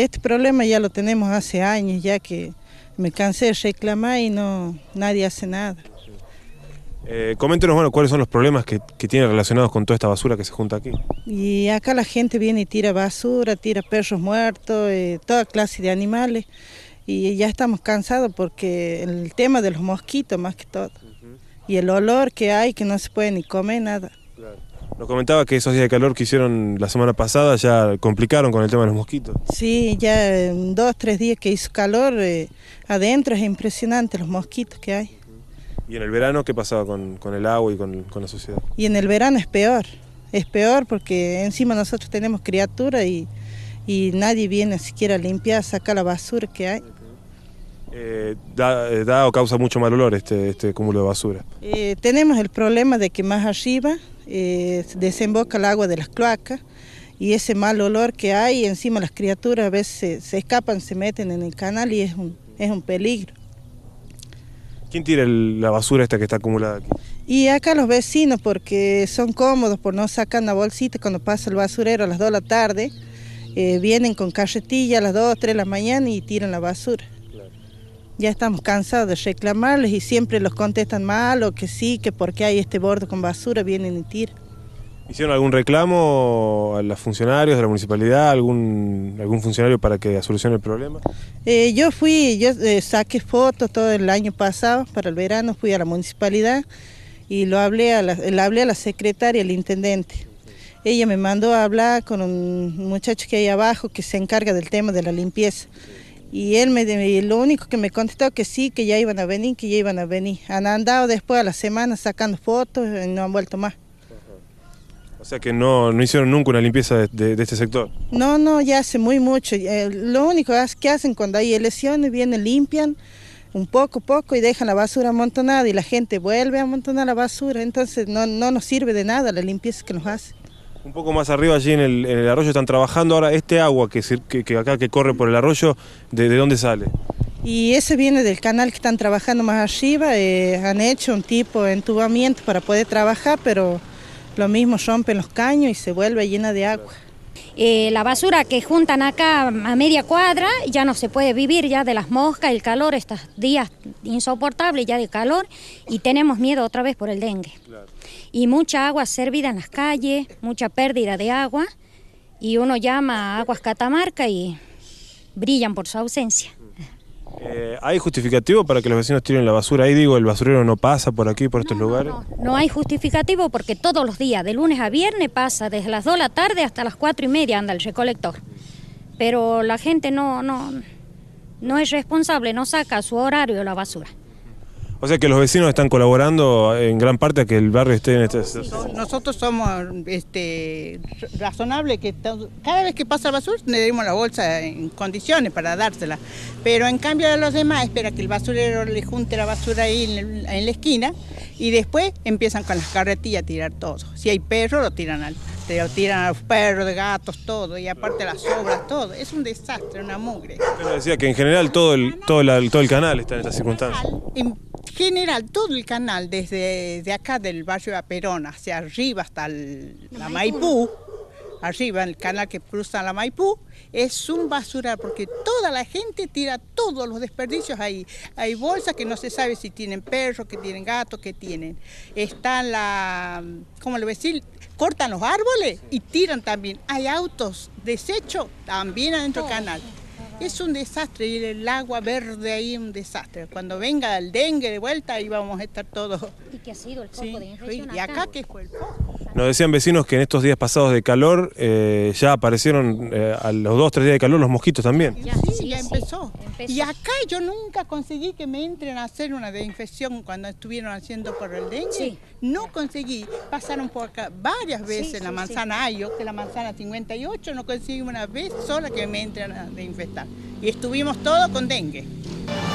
Este problema ya lo tenemos hace años, ya que me cansé de reclamar y no nadie hace nada. Eh, coméntenos, bueno, cuáles son los problemas que, tiene relacionados con toda esta basura que se junta aquí. Y acá la gente viene y tira basura, tira perros muertos, eh, toda clase de animales. Y ya estamos cansados porque el tema de los mosquitos más que todo. Y el olor que hay que no se puede ni comer, nada. Nos comentaba que esos días de calor que hicieron la semana pasada ya complicaron con el tema de los mosquitos. Sí, ya dos, tres días que hizo calor eh, adentro es impresionante los mosquitos que hay. ¿Y en el verano qué pasaba con, el agua y con, la suciedad? Y en el verano es peor, es peor porque encima nosotros tenemos criatura y, nadie viene siquiera a limpiar, sacar la basura que hay. Eh, da, eh, da, o causa mucho mal olor este, este cúmulo de basura. Eh, tenemos el problema de que más arriba desemboca el agua de las cloacas y ese mal olor que hay, encima las criaturas a veces se, escapan, se meten en el canal y es un, es un peligro. ¿Quién tira la basura esta que está acumulada aquí? Y acá los vecinos, porque son cómodos, por no sacar una bolsita cuando pasa el basurero a las 2 de la tarde, vienen con carretilla a las 2, 3 de la mañana y tiran la basura ya estamos cansados de reclamarles y siempre los contestan mal o que sí, que porque hay este borde con basura, vienen y tiran. ¿Hicieron algún reclamo a los funcionarios de la municipalidad, algún, algún funcionario para que solucione el problema? Eh, yo fui, yo eh, saqué fotos todo el año pasado, para el verano fui a la municipalidad y lo hablé a le hablé a la secretaria, al intendente. Ella me mandó a hablar con un muchacho que hay abajo que se encarga del tema de la limpieza. Y él me lo único que me contestó que sí, que ya iban a venir, que ya iban a venir. Han andado después a la semana sacando fotos y eh, no han vuelto más. O sea que no, hicieron nunca una limpieza de, este sector. No, no, ya hace muy mucho. Eh, lo único que hacen cuando hay elecciones, vienen, limpian un poco, poco y dejan la basura amontonada y la gente vuelve a amontonar la basura. Entonces no, no nos sirve de nada la limpieza que nos hace. Un poco más arriba allí en el, arroyo están trabajando. Ahora, este agua que, acá que corre por el arroyo, ¿de, dónde sale? Y ese viene del canal que están trabajando más arriba. Eh, han hecho un tipo de entubamiento para poder trabajar, pero lo mismo rompen los caños y se vuelve llena de agua. Eh, la basura que juntan acá a media cuadra ya no se puede vivir ya de las moscas, el calor, estos días insoportables ya de calor y tenemos miedo otra vez por el dengue y mucha agua servida en las calles, mucha pérdida de agua y uno llama a Aguas Catamarca y brillan por su ausencia. Eh, ¿Hay justificativo para que los vecinos tiren la basura? Ahí digo, el basurero no pasa por aquí, por estos lugares. No, hay justificativo porque todos los días, de lunes a viernes, pasa desde las 2 de la tarde hasta las 4 y media anda el recolector. Pero la gente no, no, no es responsable, no saca a su horario la basura. O sea que los vecinos están colaborando en gran parte a que el barrio esté en este... Nosotros somos este, razonables, que cada vez que pasa basura le dimos la bolsa en condiciones para dársela. Pero en cambio a los demás, espera que el basurero le junte la basura ahí en, la esquina y después empiezan con las carretillas a tirar todo. Si hay perro, lo tiran al lo tiran a los perros, gatos, todo, y aparte las obras, todo. Es un desastre, una mugre. Pero decía que en general todo el, todo, todo el canal está en estas circunstancias general, todo el canal, desde acá del barrio de Perón hacia arriba hasta la Maipú, arriba el canal que cruza la Maipú, es un basural porque toda la gente tira todos los desperdicios ahí. Hay bolsas que no se sabe si tienen perros, que tienen gatos, que tienen. Están la, ¿cómo le voy a decir? Cortan los árboles y tiran también. Hay autos, desechos también adentro del oh. canal. Es un desastre y el agua verde ahí un desastre. Cuando venga el dengue de vuelta ahí vamos a estar todos. ¿Y qué ha sido el foco de infección? Y acá, qué fue el foco. Nos decían vecinos que en estos días pasados de calor eh, ya aparecieron eh, a los dos, tres días de calor los mosquitos también. sí, ya empezó. Y acá yo nunca conseguí que me entren a hacer una desinfección cuando estuvieron haciendo por el dengue. No conseguí. Pasaron por acá varias veces la manzana Ayo, que la manzana 58, no conseguí una vez sola que me entren a desinfectar. Y estuvimos todos con dengue.